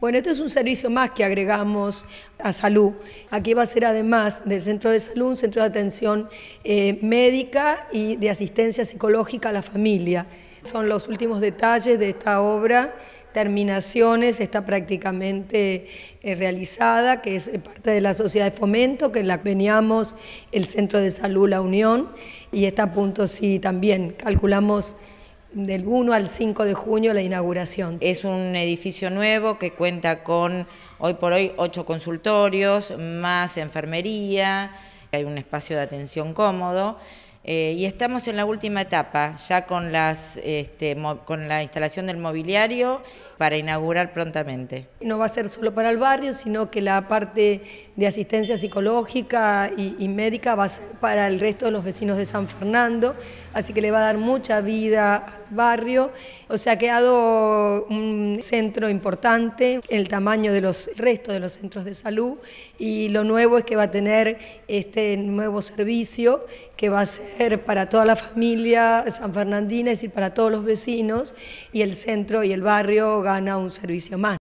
Bueno, esto es un servicio más que agregamos a salud. Aquí va a ser además del centro de salud un centro de atención eh, médica y de asistencia psicológica a la familia. Son los últimos detalles de esta obra, terminaciones, está prácticamente eh, realizada, que es eh, parte de la sociedad de fomento, que la veníamos el centro de salud La Unión, y está a punto, sí, también calculamos del 1 al 5 de junio la inauguración. Es un edificio nuevo que cuenta con hoy por hoy ocho consultorios, más enfermería, hay un espacio de atención cómodo. Eh, y estamos en la última etapa, ya con, las, este, con la instalación del mobiliario para inaugurar prontamente. No va a ser solo para el barrio, sino que la parte de asistencia psicológica y, médica para el resto de los vecinos de San Fernando, así que le va a dar mucha vida al barrio. O sea, ha quedado un centro importante, en el tamaño de los restos de los centros de salud y lo nuevo es que va a tener este nuevo servicio que va a ser para toda la familia sanfernandina, es decir, para todos los vecinos y el centro y el barrio gana un servicio más.